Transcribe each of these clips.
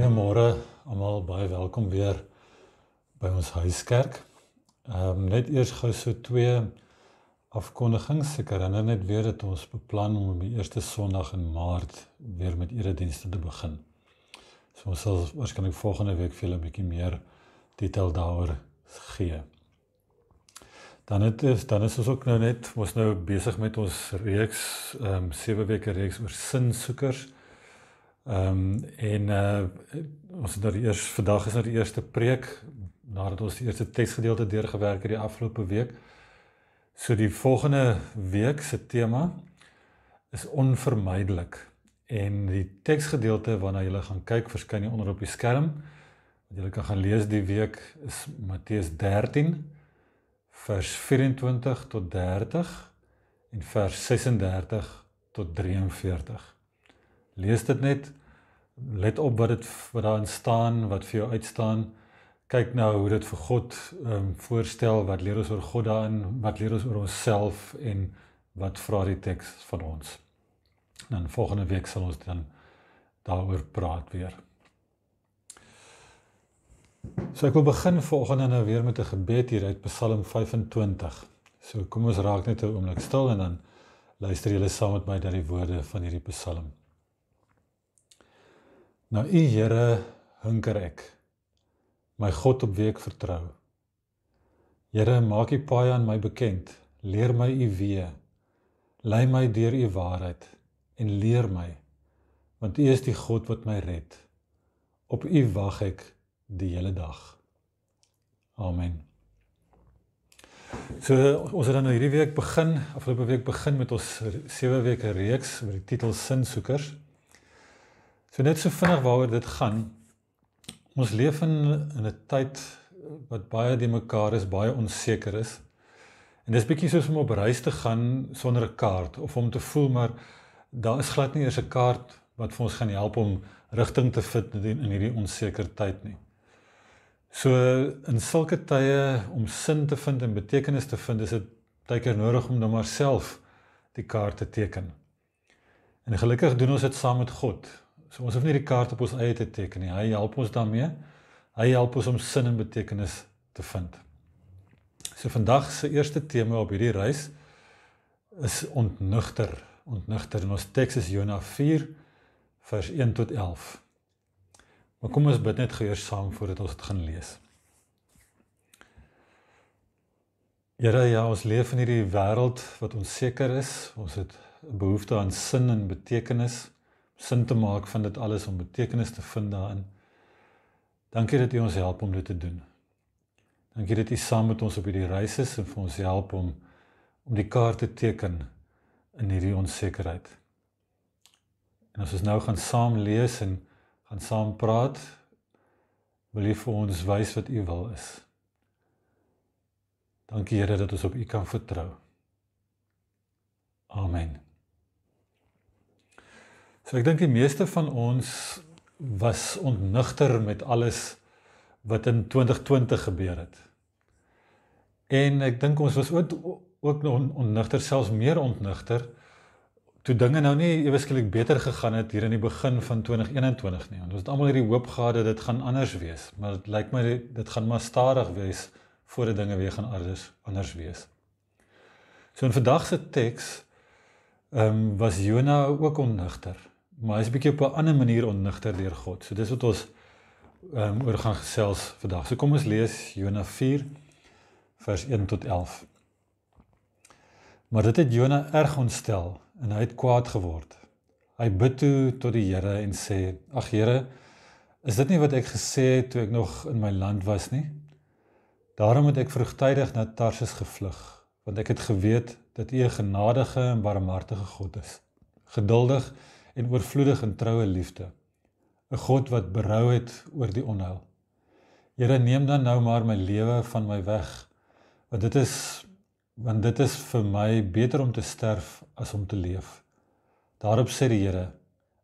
Goeiemôre almal, baie welkom weer by ons huiskerk. Ehm um, net eers gou so twee afkondigings. Ek herinner net weer dat ons beplan om die eerste Sondag in Maart weer met eredienste te begin. So ons sal waarskynlik volgende week vir julle 'n bietjie meer detail daaroor gee. Dan het is, dan is ons ook nou net mos nou besig met ons reeks ehm um, sewe weke reeks oor sinsoekers. Ehm um, en uh ons het nou eers vandag is nou die eerste preek nadat ons die eerste teksgedeelte deurgewerk het die afgelope week. So die volgende week se tema is onvermydelik. En die teksgedeelte waarna julle gaan kyk verskyn hier onder op die skerm wat julle kan gaan lees die week is Matteus 13 vers 24 tot 30 en vers 36 tot 43. Lees dit net let op wat dit wat daar staan, wat vir jou uitstaan. Kyk nou hoe dit vir God ehm um, voorstel, wat leer ons oor God daarin, wat leer ons oor onsself en wat vra die teks van ons. En dan volgende week sal ons dan daaroor praat weer. So ek wil begin volgende nou weer met 'n gebed hier uit Psalm 25. So kom ons raak net 'n oomblik stil en dan luister julle saam met my dat die woorde van hierdie Psalm 25. Na nou, U Here hunker ek. My God op wie ek vertrou. Here, maak U paai aan my bekend. Leer my U weë. Lei my deur U waarheid en leer my want U is die God wat my red. Op U wag ek die hele dag. Amen. So ons het dan nou hierdie week begin, afgelope week begin met ons 7 weke reeks met die titel Sinsoekers. So net so vinnig waaroor dit gaan. Ons leef in in 'n tyd wat baie die mekaar is, baie onseker is. En dis bietjie soos om op reis te gaan sonder 'n kaart of om te voel maar daar is glad nie eers 'n kaart wat vir ons gaan help om rigting te vind in hierdie onseker tyd nie. So in sulke tye om sin te vind en betekenis te vind, is dit baie keer nodig om nou maar self die kaart te teken. En gelukkig doen ons dit saam met God So ons hoef nie die kaart op ons eie te teken nie. Hy help ons daarmee. Hy help ons om sin en betekenis te vind. So vandag se eerste tema op hierdie reis is ontnugter. Ontnugter. Ons teks is Jona 4 vers 1 tot 11. Maar kom ons bid net geheers saam voordat ons dit gaan lees. Here, ja, ons leef in hierdie wêreld wat onseker is. Ons het 'n behoefte aan sin en betekenis sin te maak van dit alles om betekenis te vind daarin. Dankie dat U ons help om dit te doen. Dankie dat U saam met ons op hierdie reis is en vir ons help om om die kaart te teken in hierdie onsekerheid. En as ons nou gaan saam lees en gaan saam praat, wil U vir ons wys wat U wil is. Dankie Here dat ons op U kan vertrou. Amen. So ek dink die meeste van ons was ontnigter met alles wat in 2020 gebeur het. En ek dink ons was ook ook ontnigter selfs meer ontnigter toe dinge nou nie ewe skielik beter gegaan het hier in die begin van 2021 nie. Want ons het almal hierdie hoop gehad dat dit gaan anders wees, maar dit lyk my dit gaan maar stadig wees voordat dinge weer gaan anders anders wees. So in vandag se teks ehm um, was Jona ook ontnigter maar hy's 'n bietjie op 'n ander manier ontnigter deur God. So dis wat ons ehm um, oor gaan gesels vandag. So kom ons lees Jona 4 vers 1 tot 11. Maar dit het Jona erg ontstel en hy het kwaad geword. Hy bid toe tot die Here en sê: "Ag Here, is dit nie wat ek gesê het toe ek nog in my land was nie? Daarom het ek vroegtydig na Tarsis gevlug, want ek het geweet dat U 'n genadige en barmhartige God is, geduldig en oorvloedig in troue liefde. 'n God wat berou het oor die onheil. Here, neem dan nou maar my lewe van my weg, want dit is want dit is vir my beter om te sterf as om te leef. Daarop sê die Here,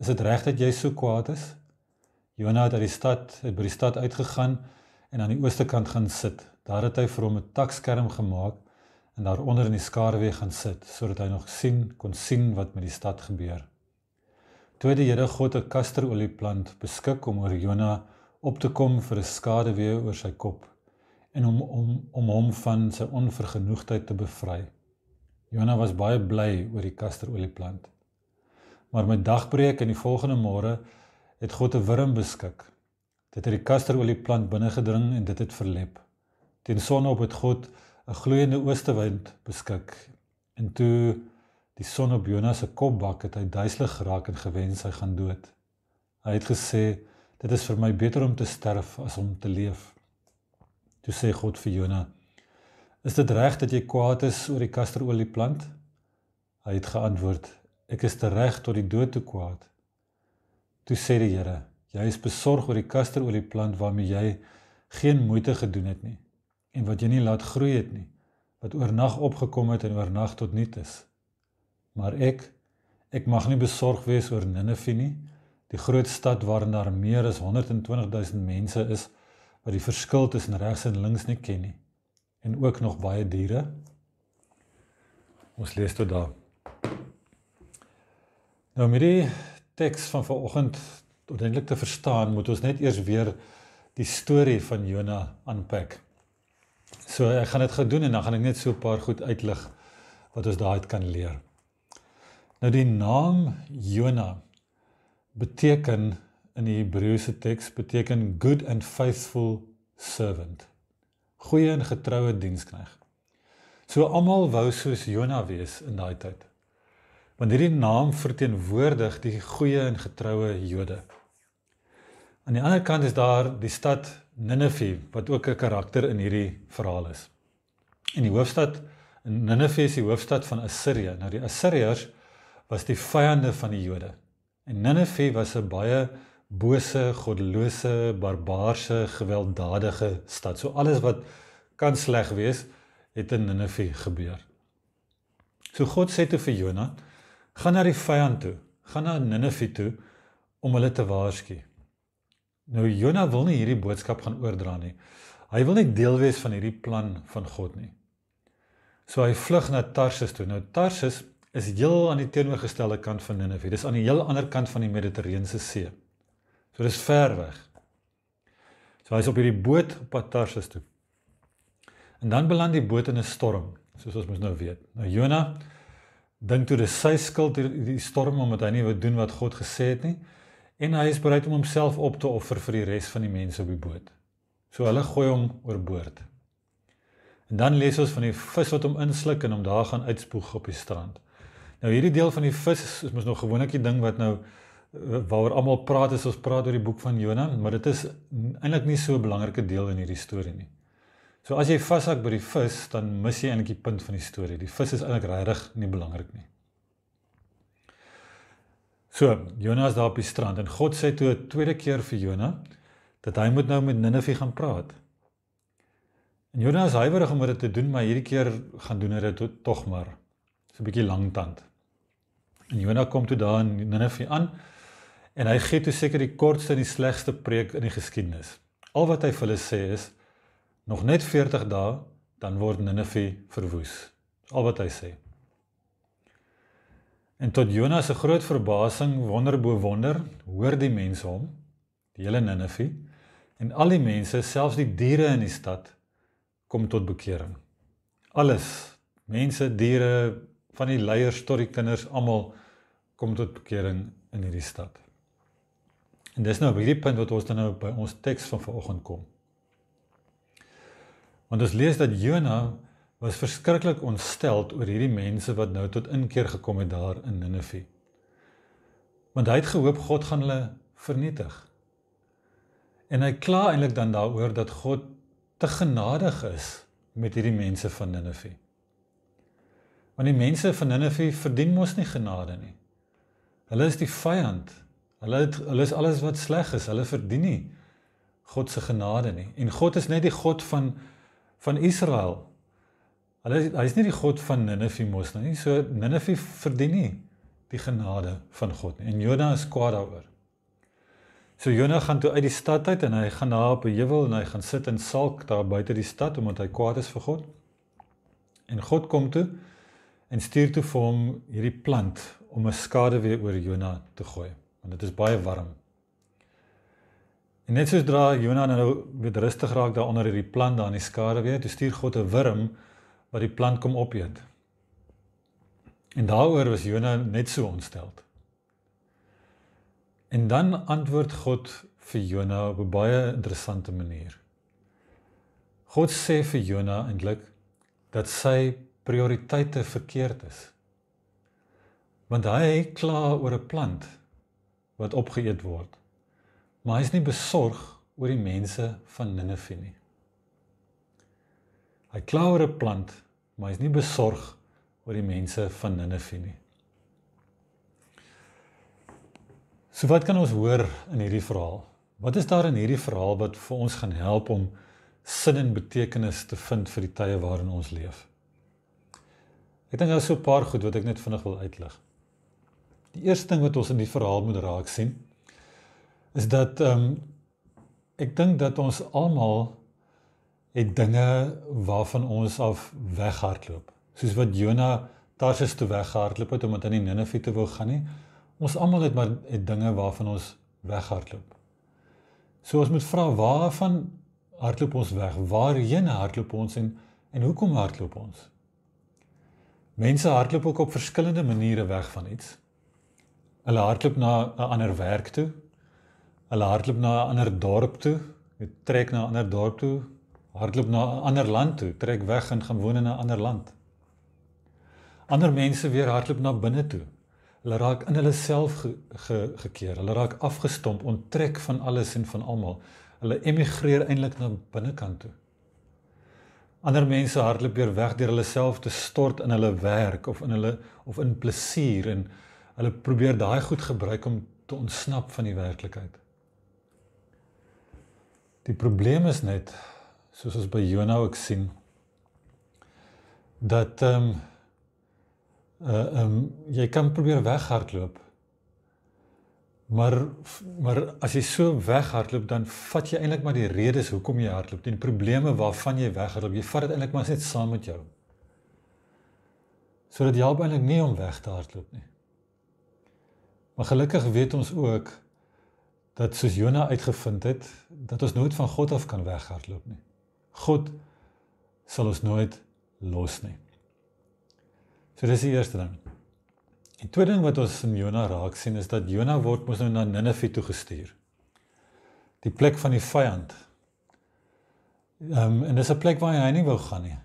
is dit reg dat jy so kwaad is? Jonah het uit die stad, het by die stad uitgegaan en aan die ooste kant gaan sit. Daar het hy vir hom 'n takskerm gemaak en daaronder in die skaduwee gaan sit sodat hy nog sien kon sien wat met die stad gebeur. Toe die Here God 'n kasterolieplant beskik om oor Jona op te kom vir 'n skaduwee oor sy kop en om om om hom van sy onvergenoegdheid te bevry. Jona was baie bly oor die kasterolieplant. Maar met dagbreek en die volgende môre het God 'n wurm beskik. Dit het die kasterolieplant binnegedring en dit het verlep. Teen sonop het God 'n gloeiende oostewind beskik en toe die son op Jona se kop bak het hy duiselig geraak en gewens hy gaan dood. Hy het gesê dit is vir my beter om te sterf as om te leef. Toe sê God vir Jona: "Is dit reg dat jy kwaad is oor die kasterolieplant?" Hy het geantwoord: "Ek is tereg tot die dood te kwaad." Toe sê die Here: "Jy is besorg oor die kasterolieplant waarmee jy geen moeite gedoen het nie en wat jy nie laat groei het nie, wat oornag opgekom het en oornag tot nuut is." Maar ek ek mag nie besorg wees oor Ninive nie, die groot stad waarin daar meer as 120 000 mense is wat die verskil tussen regs en links nie ken nie en ook nog baie diere. Ons lees tot daar. Nou met die teks van vanoggend uiteindelik te verstaan, moet ons net eers weer die storie van Jona aanpak. So ek gaan dit gedoen en dan gaan ek net so 'n paar goed uitlig wat ons daaruit kan leer. Nou die naam Jona beteken in die Hebreëse teks beteken good and faithful servant. Goeie en getroue dienskneg. So almal wou soos Jona wees in daai tyd. Want hierdie naam verteenwoordig die goeie en getroue Jode. Aan die ander kant is daar die stad Ninive wat ook 'n karakter in hierdie verhaal is. En die hoofstad Ninive is die hoofstad van Assirië. Nou die Assiriërs was die vyande van die Jode. En Ninive was 'n baie bose, goddelose, barbaarse, gewelddadige stad. So alles wat kan sleg wees, het in Ninive gebeur. So God sê toe vir Jona, gaan na die vyand toe, gaan na Ninive toe om hulle te waarsku. Nou Jona wil nie hierdie boodskap gaan oordra nie. Hy wil nie deel wees van hierdie plan van God nie. So hy vlug na Tarsis toe. Nou Tarsis is heel aan die teenoorgestelde kant van Nineve. Dis aan die heel ander kant van die Middellandse See. So dis ver weg. So hy's op hierdie boot op pad Tarsus toe. En dan beland die boot in 'n storm, soos ons mos nou weet. Nou Jonah dink toe dis sy skuld hierdie storm omdat hy nie wou doen wat God gesê het nie en hy is bereid om homself op te offer vir die res van die mense op die boot. So hulle gooi hom oorboord. En dan lees ons van die vis wat hom insluk en hom daar gaan uitspoeg op die strand. Nou hierdie deel van die vis is, is mos nog gewoonlik die ding wat nou eh, waaroor almal praat as ons praat oor die boek van Jona, maar dit is eintlik nie so 'n belangrike deel in hierdie storie nie. So as jy vashak by die vis, dan mis jy eintlik die punt van die storie. Die vis is eintlik regtig nie belangrik nie. So, Jona is daar op die strand en God sê toe 'n tweede keer vir Jona dat hy moet nou met Ninive gaan praat. En Jona is huiwerig om dit te doen, maar hierdie keer gaan doen hy dit tog maar. So 'n bietjie langtand. En Jona kom toe daar in Ninive aan en hy gee toe seker die kortste en die slegste preek in die geskiedenis. Al wat hy vir hulle sê is nog net 40 dae dan word Ninive verwoes. Al wat hy sê. En tot Jona se groot verbasing, wonder bo wonder, hoor die mense hom, die hele Ninive en al die mense, selfs die diere in die stad kom tot bekering. Alles, mense, diere, van die leiers tot die kinders almal kom tot bekering in hierdie stad. En dis nou op hierdie punt wat ons dan nou by ons teks van vanoggend kom. Want ons lees dat Jona was verskriklik ontsteld oor hierdie mense wat nou tot inkeer gekom het daar in Ninive. Want hy het gehoop God gaan hulle vernietig. En hy kla eintlik dan daaroor dat God te genadig is met hierdie mense van Ninive. Want die mense van Ninive verdien mos nie genade nie. Hulle is die vyand. Hulle het, hulle is alles wat sleg is. Hulle verdien nie God se genade nie. En God is net die God van van Israel. Hulle hy is nie die God van Ninive mos nou nie. So Ninive verdien nie die genade van God nie. En Jonah is kwaad daaroor. So Jonah gaan toe uit die stad uit en hy gaan na op 'n heuwel en hy gaan sit en salk daar buite die stad omdat hy kwaad is vir God. En God kom toe en stuur toe vir hom hierdie plant om 'n skade weer oor Jona te gooi want dit is baie warm. En net soos dra Jona nou weer rustig raak daaronder hierdie plant daar in die skade weer, toe stuur God 'n wurm wat die plant kom opeet. En daaroor was Jona net so ontstel. En dan antwoord God vir Jona op 'n baie interessante manier. God sê vir Jona eintlik dat sy prioriteite verkeerd is. Want hy kla oor 'n plant wat opgeëet word. Maar hy is nie besorg oor die mense van Ninive nie. Hy kla oor 'n plant, maar hy is nie besorg oor die mense van Ninive nie. So wat kan ons hoor in hierdie verhaal? Wat is daar in hierdie verhaal wat vir ons gaan help om sin en betekenis te vind vir die tye waarin ons leef? Ek dink daar is so 'n paar goed wat ek net vinnig wil uitlig. Die eerste ding wat ons in die verhaal moet raak sien is dat ehm um, ek dink dat ons almal het dinge waarvan ons af weghardloop. Soos wat Jonah Tarsus toe weghardloop het omdat hy nie Ninive toe wou gaan nie. Ons almal het maar het dinge waarvan ons weghardloop. So ons moet vra waarvan hardloop ons weg? Waarheen hardloop ons en en hoekom hardloop ons? Mense hardloop ook op verskillende maniere weg van iets. Hulle hardloop na 'n ander werk toe. Hulle hardloop na 'n ander dorp toe, het trek na 'n ander dorp toe, hardloop na 'n ander land toe, trek weg en gaan woon in 'n ander land. Ander mense weer hardloop na binne toe. Hulle raak in hulle self ge, ge, gekeer. Hulle raak afgestomp, onttrek van alles en van almal. Hulle emigreer eintlik na binnekant toe. Ander mense hardloop weer weg deur hulle self te stort in hulle werk of in hulle of in plesier en hulle probeer daai goed gebruik om te ontsnap van die werklikheid. Die probleem is net soos ons by Jonah ook sien dat ehm um, uh ehm um, jy kan probeer weghardloop Maar maar as jy so weghardloop dan vat jy eintlik maar die redes hoekom jy hardloop, die probleme waarvan jy weghardloop, jy vat dit eintlik maar net saam met jou. Sodat jy albei eintlik nie om weg te hardloop nie. Maar gelukkig weet ons ook dat soos Jona uitgevind het, dat ons nooit van God af kan weghardloop nie. God sal ons nooit los nie. So dis die eerste ding. En tweede ding wat ons van Jona raak sien is dat Jona word mos nou na Ninive toe gestuur. Die plek van die vyand. Ehm um, en dis 'n plek waar hy nie wil gaan nie.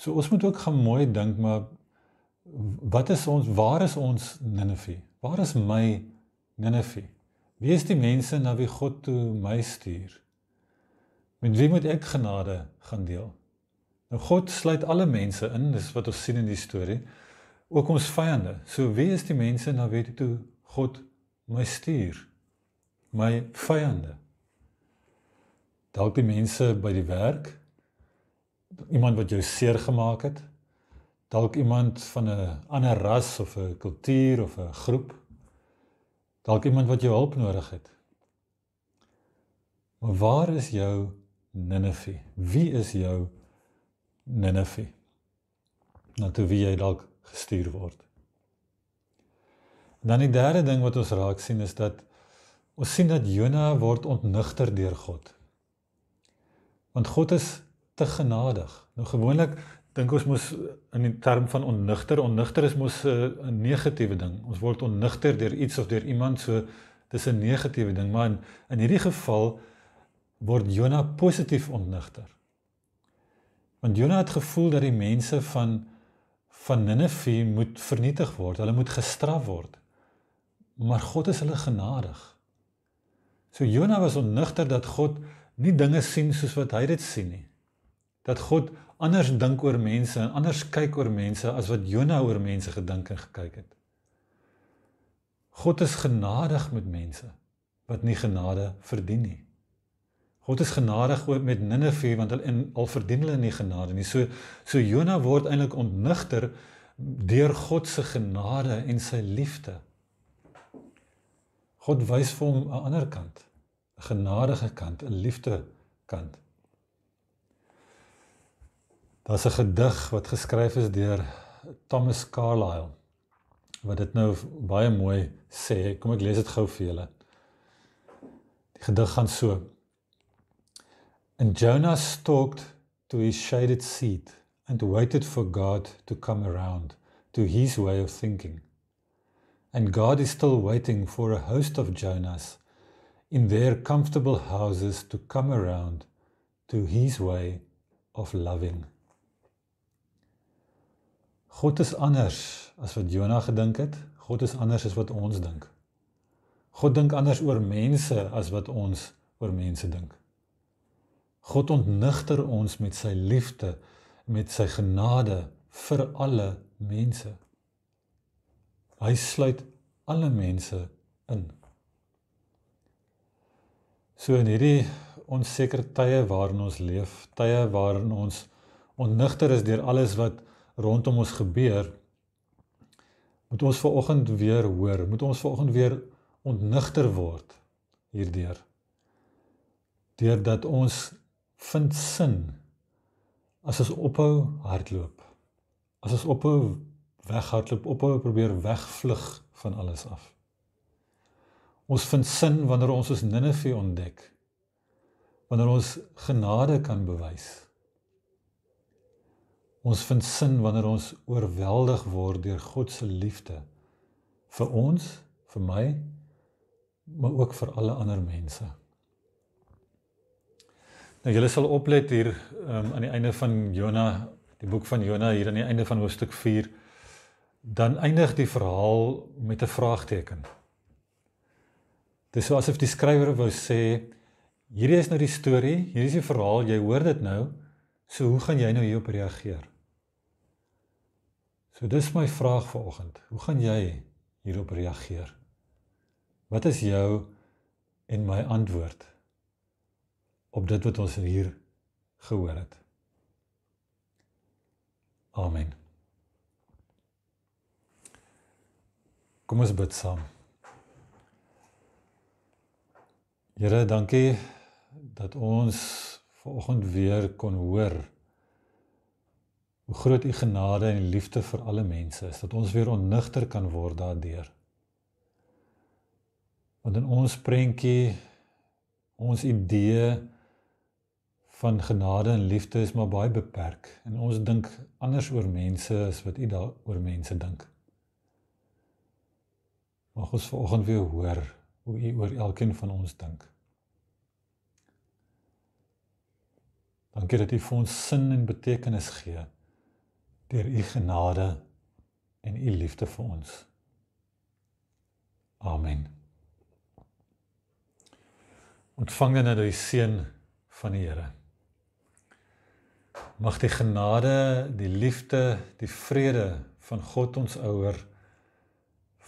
So ons moet ook gaan mooi dink maar wat is ons waar is ons Ninive? Waar is my Ninive? Wie is die mense na wie God toe my stuur? Met wie moet ek genade gaan deel? Nou God sluit alle mense in, dis wat ons sien in die storie ook ons vyande. So wie is die mense na wie toe God my stuur? My vyande. Dalk die mense by die werk. Iemand wat jou seer gemaak het. Dalk iemand van 'n ander ras of 'n kultuur of 'n groep. Dalk iemand wat jou hulp nodig het. Maar waar is jou Ninive? Wie is jou Ninive? Nou toe wie jy dalk gestuur word. Dan die derde ding wat ons raak sien is dat ons sien dat Jona word ontnigter deur God. Want God is te genadig. Nou gewoonlik dink ons mos in die term van ontnigter, ontnigter is mos eh, 'n negatiewe ding. Ons word ontnigter deur iets of deur iemand, so dis 'n negatiewe ding, maar in, in hierdie geval word Jona positief ontnigter. Want Jona het gevoel dat die mense van van Ninive moet vernietig word. Hulle moet gestraf word. Maar God is hulle genadig. So Jona was onnugter dat God nie dinge sien soos wat hy dit sien nie. Dat God anders dink oor mense en anders kyk oor mense as wat Jona oor mense gedink en gekyk het. God is genadig met mense wat nie genade verdien nie. God is genadig oor met Ninive want hulle in al verdien hulle nie genade nie. So so Jona word eintlik ontnigter deur God se genade en sy liefde. God wys vir hom 'n ander kant, 'n genadige kant, 'n liefde kant. Daar's 'n gedig wat geskryf is deur Thomas Carlyle wat dit nou baie mooi sê. Kom ek lees dit gou vir julle. Die gedig gaan so: And Jonah stalked to his shaded seat and waited for God to come around to his way of thinking. And God is still waiting for a host of Jonas in their comfortable houses to come around to his way of loving. God is anders as wat Jonah gedink het. God is anders as wat ons dink. God dink anders oor mense as wat ons oor mense dink. God ontnigter ons met sy liefde, met sy genade vir alle mense. Hy sluit alle mense in. So in hierdie onseker tye waarin ons leef, tye waarin ons ontnigter is deur alles wat rondom ons gebeur, moet ons ver oggend weer hoor, moet ons ver oggend weer ontnigter word hierdeur. Deurdat ons vind sin as ons ophou hardloop. As ons ophou weghardloop, ophou probeer wegvlug van alles af. Ons vind sin wanneer ons ons Ninive ontdek. Wanneer ons genade kan bewys. Ons vind sin wanneer ons oorweldig word deur God se liefde vir ons, vir my, maar ook vir alle ander mense. Nou julle sal oplet hier um, aan die einde van Jona, die boek van Jona hier aan die einde van hoofstuk 4, dan eindig die verhaal met 'n vraagteken. Dit is asof die skrywer wou sê hierdie is nou die storie, hierdie is die verhaal, jy hoor dit nou, so hoe gaan jy nou hierop reageer? So dis my vraag vanoggend. Hoe gaan jy hierop reageer? Wat is jou en my antwoord? op dit wat ons hier gehoor het. Amen. Kom ons bid saam. Here, dankie dat ons vanoggend weer kon hoor hoe groot u genade en liefde vir alle mense is, dat ons weer onnigter kan word daardeur. Want in ons prentjie, ons idee van genade en liefde is maar baie beperk en ons dink anders oor mense as wat u daaroor mense dink. Mag ons vanoggend weer hoor hoe u oor elkeen van ons dink. Dankie dat u vir ons sin en betekenis gee deur u genade en u liefde vir ons. Amen. Ontvang dan nou die seën van die Here. Mag die genade, die liefde, die vrede van God ons Ouer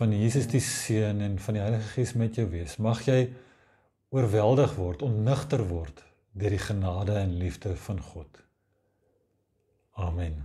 van Jesus die Seun en van die Heilige Gees met jou wees. Mag jy oorweldig word, ontnigter word deur die genade en liefde van God. Amen.